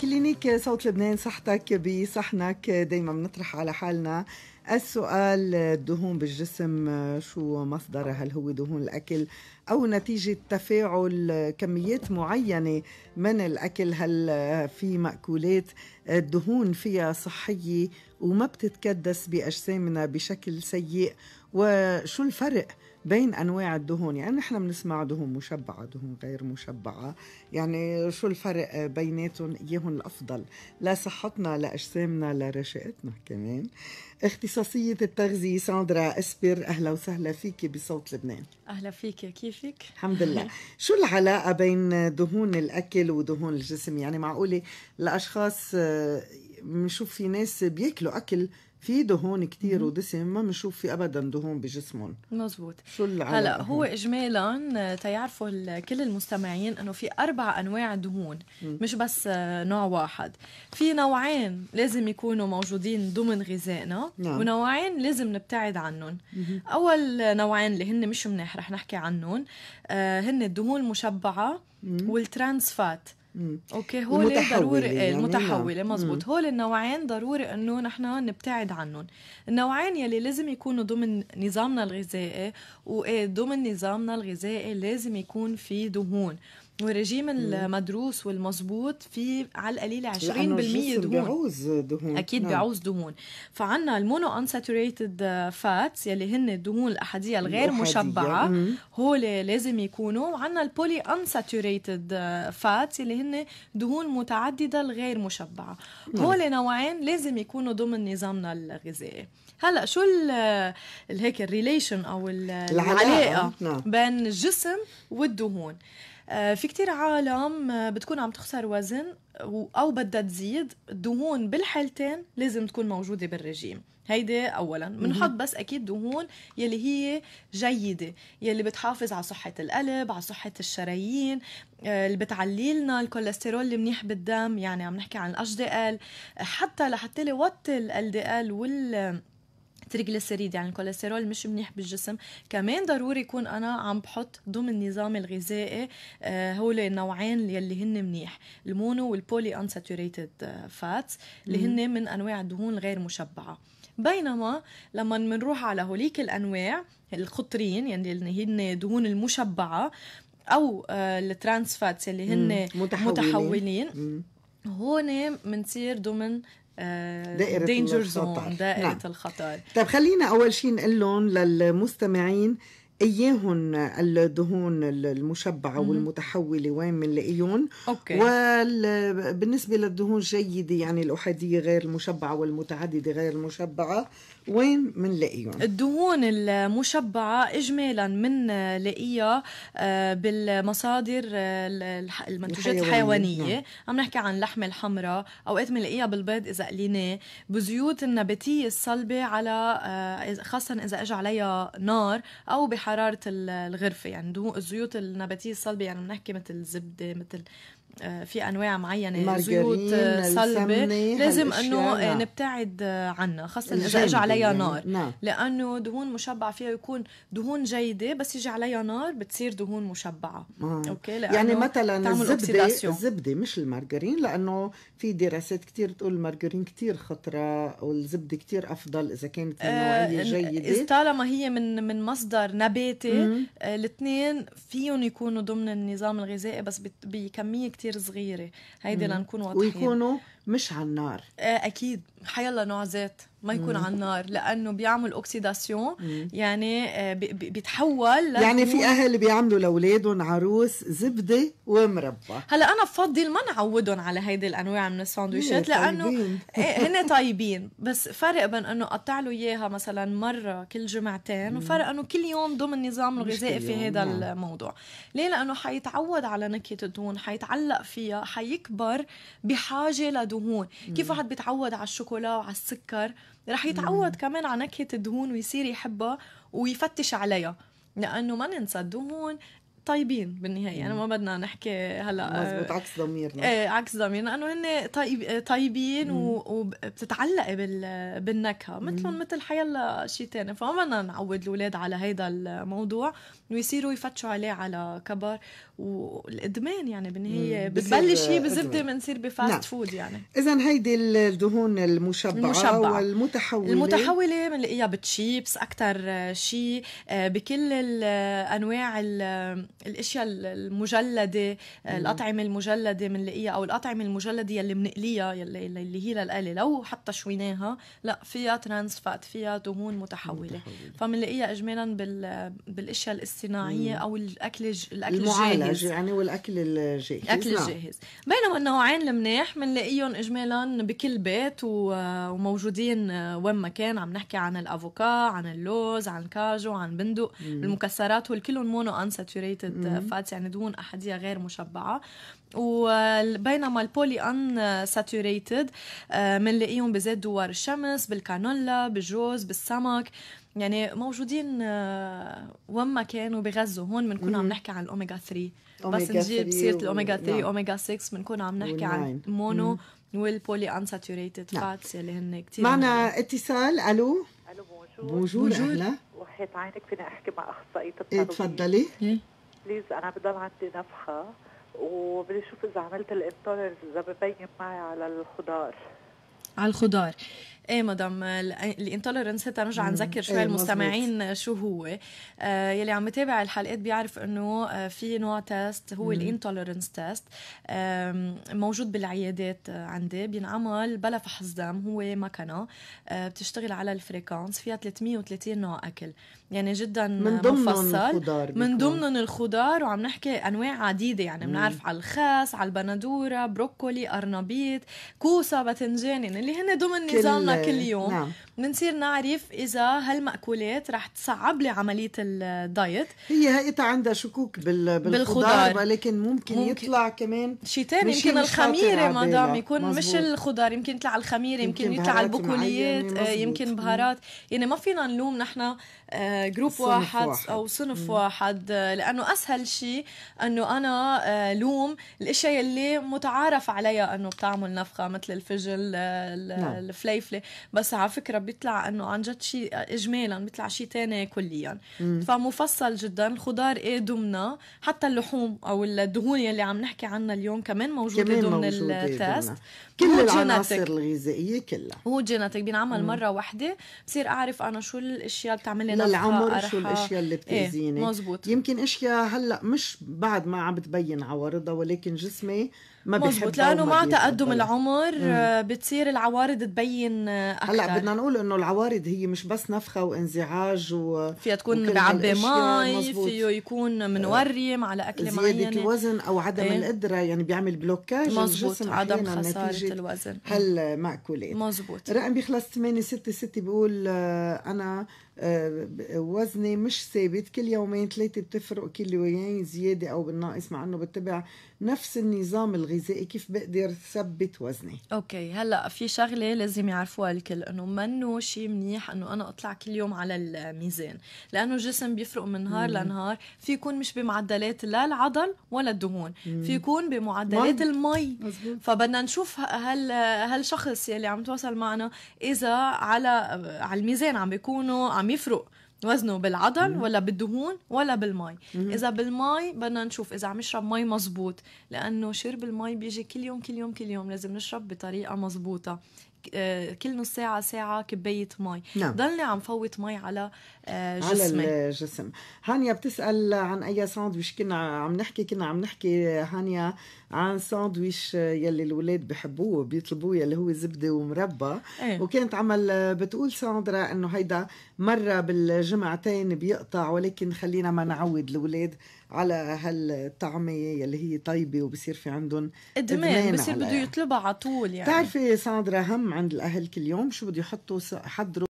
كلينيك صوت لبنان صحتك بصحنك دايما بنطرح على حالنا السؤال الدهون بالجسم شو مصدرها هل هو دهون الاكل او نتيجه تفاعل كميات معينه من الاكل هل في ماكولات الدهون فيها صحيه وما بتتكدس باجسامنا بشكل سيء وشو الفرق بين انواع الدهون يعني نحن بنسمع دهون مشبعه دهون غير مشبعه يعني شو الفرق بيناتهم اياهم الافضل لصحتنا لاجسامنا لرشاقتنا كمان اختصاصيه التغذيه ساندرا اسبر اهلا وسهلا فيكي بصوت لبنان اهلا فيكي كيفك الحمد لله شو العلاقه بين دهون الاكل ودهون الجسم يعني معقوله الاشخاص آه، بنشوف في ناس بياكلوا اكل في دهون كتير ودسم ما بنشوف في ابدا دهون بجسمهم مزبوط شو هلا هو اجمالا آه، تيعرفوا كل المستمعين انه في اربع انواع دهون مم. مش بس آه، نوع واحد في نوعين لازم يكونوا موجودين ضمن غذائنا نعم. ونوعين لازم نبتعد عنهم اول نوعين اللي هن مش منيح رح نحكي عنهم آه، هن الدهون المشبعه والترانس فات اوكي هو ضروري إيه، يعني المتحوله مزبوط هول النوعين ضروري انه نحن نبتعد عنهم النوعين يلي لازم يكونوا ضمن نظامنا الغذائي وضمن نظامنا الغذائي لازم يكون في دهون ورجيم المدروس والمظبوط في على القليلة 20% دهون بيعوز دهون أكيد نعم. بيعوز دهون فعنا المونو أنساتوريتد فاتس يلي هن الدهون الأحادية الغير الأحادية. مشبعة هو لازم يكونوا وعنا البولي أنساتوريتد فاتس يلي هن دهون متعددة الغير مشبعة نعم. هول نوعين لازم يكونوا ضمن نظامنا الغذائي هلا شو الهيك الريليشن او العلاقه, العلاقة. نعم. بين الجسم والدهون آه، في كتير عالم آه، بتكون عم تخسر وزن او بدها تزيد الدهون بالحالتين لازم تكون موجوده بالرجيم هيدي اولا بنحط بس اكيد دهون يلي هي جيده يلي بتحافظ على صحه القلب على صحه الشرايين آه، اللي بتعلي لنا الكوليسترول المنيح بالدم يعني عم نحكي عن الاتش دي ال حتى لحتى لوطي ال دي ال وال تريجليسيريد يعني الكوليسترول مش منيح بالجسم كمان ضروري يكون انا عم بحط ضمن النظام الغذائي آه، هول النوعين يلي هن منيح المونو والبولي انساتوريتد آه، فاتس اللي هن من انواع الدهون الغير مشبعه بينما لما بنروح على هوليك الانواع الخطرين يعني اللي هن دهون المشبعه او آه، الترانس فاتس اللي هن متحولين, متحولين هون بنصير ضمن آه، دائرة دينجر زون دائرة نعم. الخطر طيب خلينا أول شيء نقول لهم للمستمعين اياهن الدهون المشبعه مم. والمتحوله وين بنلاقيهم وبالنسبه للدهون الجيده يعني الاحاديه غير المشبعه والمتعدده غير المشبعه وين بنلاقيهم الدهون المشبعه اجمالا بنلاقيها آه، بالمصادر آه، المنتوجات الحيوانيه نعم. عم نحكي عن اللحمه الحمراء اوقات بنلاقيها بالبيض اذا قليناه بزيوت النباتيه الصلبه على خاصه اذا اجى عليها نار او بحاجة حراره الغرفه يعني الزيوت النباتيه الصلبه يعني بنحكي مثل الزبده مثل آه، في انواع معينه زيوت آه، صلبه لازم انه آه، نعم. نبتعد عنها خاصه اذا اجى عليها يعني، نار نعم. لانه دهون مشبعه فيها يكون دهون جيده بس يجي عليها نار بتصير دهون مشبعه آه. اوكي لأنه يعني مثلا الزبده الزبده مش المارجرين لانه في دراسات كثير تقول المارجرين كثير خطره والزبده كثير افضل اذا كانت النوعيه آه جيده طالما هي من من مصدر نباتي الاثنين فيهم يكونوا ضمن النظام الغذائي بس بكميه كثير كتير صغيره هيدي لنكون واضحين ويكونوا مش على النار آه، اكيد حيلا نوع زيت ما يكون مم. على النار لانه بيعمل اوكسيداسيون يعني آه، بيتحول يعني في اهل بيعملوا لاولادهم عروس زبده ومربى هلا انا بفضل ما نعودهم على هيدي الانواع من الساندويشات إيه، لانه إيه، هن طيبين بس فرق بين انه قطع له اياها مثلا مره كل جمعتين وفرق انه كل يوم ضمن النظام الغذائي في هذا نعم. الموضوع ليه لانه حيتعود على نكهه الدهون حيتعلق فيها حيكبر بحاجه لدهون كيف واحد بيتعود على الشوكولا وعلى السكر رح يتعود كمان على نكهه الدهون ويصير يحبها ويفتش عليها لانه ما ننسى الدهون طيبين بالنهايه انا ما بدنا نحكي هلا مزبوط عكس ضميرنا ايه عكس ضميرنا انه هن طيب طيبين وبتتعلقي بال بالنكهه مثلهم مثل حيلا شيء ثاني فما بدنا نعود الاولاد على هيدا الموضوع ويصيروا يفتشوا عليه على كبر والادمان يعني بالنهايه بتبلش هي بزبده بنصير بفاست نعم. فود يعني اذا هيدي الدهون المشبعه, المشبعة. والمتحوله المتحوله بنلاقيها بتشيبس اكثر شيء بكل انواع الاشياء المجلده آه، الاطعمه المجلده بنلاقيها او الاطعمه المجلده يلي بنقليها يلي, اللي هي للآلة لو حتى شويناها لا فيها ترانس فات فيها دهون متحوله, متحولة. فبنلاقيها اجمالا بال... بالاشياء الاصطناعيه او الاكل ج... يعني الاكل الجاهز يعني والاكل الجاهز الاكل نعم. الجاهز بينما النوعين المناح بنلاقيهم اجمالا بكل بيت و... وموجودين آه، وين ما كان عم نحكي عن الافوكا عن اللوز عن الكاجو عن بندق المكسرات والكلهم مونو انساتوريتد ساتيوريتد فاتس يعني دهون احاديه غير مشبعه وبينما البولي ان ساتوريتد بنلاقيهم آه، بزيت دوار الشمس بالكانولا بالجوز بالسمك يعني موجودين آه، وين ما كانوا بغزه هون بنكون نعم. عم نحكي عن الاوميجا 3 بس نجيب سيره الاوميجا 3 اوميجا 6 بنكون عم نحكي عن مونو والبولي ان ساتوريتد نعم. فاتس اللي هن كثير معنا اتصال الو الو بونجور بونجور اهلا وحيت عينك فيني احكي مع اخصائيه إيه، التغذيه تفضلي إيه. بليز انا بضل عندي نفخه وبدي اشوف اذا عملت الانتولرنس اذا ببين معي على الخضار على الخضار ايه مدام الانتولرنس تنرجع نذكر شوي إيه، المستمعين شو هو آه، يلي عم يتابع الحلقات بيعرف انه آه، في نوع تيست هو الانتولرنس تيست موجود بالعيادات عندي بينعمل بلا فحص دم هو مكنه آه، بتشتغل على الفريكانس فيها 330 نوع اكل يعني جدا من ضمن مفصل الخضار من ضمنهم الخضار وعم نحكي انواع عديده يعني بنعرف على الخس على البندوره بروكولي قرنبيط كوسه باذنجان اللي هن ضمن نظامنا آه، كل يوم نعم. بنصير نعرف اذا هالمأكولات رح تصعب لي عمليه الدايت هي هيئتها عندها شكوك بال... بالخضار ولكن ممكن, ممكن يطلع كمان شيء ثاني يمكن الخميره مدام يكون مزبوط. مش الخضار يمكن يطلع الخميره يمكن, يمكن يطلع البكوليات البقوليات آه، يمكن بهارات يعني ما فينا نلوم نحن جروب آه، واحد, واحد او صنف مم. واحد لانه اسهل شيء انه انا لوم الاشياء اللي متعارف عليها انه بتعمل نفخه مثل الفجل نعم. الفليفله بس على فكره بيطلع انه عن جد شيء اجمالا بيطلع شيء ثاني كليا مم. فمفصل جدا الخضار ايه ضمنا حتى اللحوم او الدهون يلي عم نحكي عنها اليوم كمان موجوده كمان ضمن التست كل العناصر الغذائيه كلها هو جيناتك بينعمل مم. مره واحده بصير اعرف انا شو الاشياء اللي بتعمل لي للعمر شو الاشياء اللي إيه، بتاذيني إيه مزبوط يمكن اشياء هلا مش بعد ما عم بتبين عوارضها ولكن جسمي ما بيحب لانه مع تقدم العمر آه، بتصير العوارض تبين اكثر آه، هلا بدنا نقول انه العوارض هي مش بس نفخه وانزعاج و فيها تكون بعبي مي فيه يكون آه، منورم على اكل معين زياده معينة. الوزن او عدم ايه؟ القدره يعني بيعمل بلوكاج مزبوط عدم خساره الوزن هالمأكولات مزبوط رقم بيخلص 866 بيقول انا وزني مش ثابت كل يومين ثلاثه بتفرق كيلوين زياده او بالناقص مع انه بتبع نفس النظام الغذائي غذائي كيف بقدر ثبت وزني اوكي هلا في شغله لازم يعرفوها الكل انه منه شيء منيح انه انا اطلع كل يوم على الميزان لانه الجسم بيفرق من نهار لنهار في يكون مش بمعدلات لا العضل ولا الدهون في يكون بمعدلات المي مزبوط. فبدنا نشوف هل هالشخص يلي عم يتواصل معنا اذا على على الميزان عم بيكونوا عم يفرق وزنه بالعضل ولا بالدهون ولا بالمي اذا بالمي بدنا نشوف اذا عم يشرب مي مزبوط لانه شرب الماء بيجي كل يوم كل يوم كل يوم لازم نشرب بطريقه مزبوطه آه، كل نص ساعه ساعه كبايه مي نعم. ضلني عم فوت مي على آه، جسمي على الجسم هانيا بتسال عن اي ساندويش كنا عم نحكي كنا عم نحكي هانيا عن ساندويش يلي الولاد بحبوه بيطلبوه يلي هو زبده ومربى ايه. وكانت عمل بتقول ساندرا انه هيدا مره بالجمعتين بيقطع ولكن خلينا ما نعود الولاد على هالطعمه يلي هي طيبه وبصير في عندهم ادمان بصير بده يطلبها على طول يعني بتعرفي ساندرا هم عند الاهل كل يوم شو بده يحطوا حضروا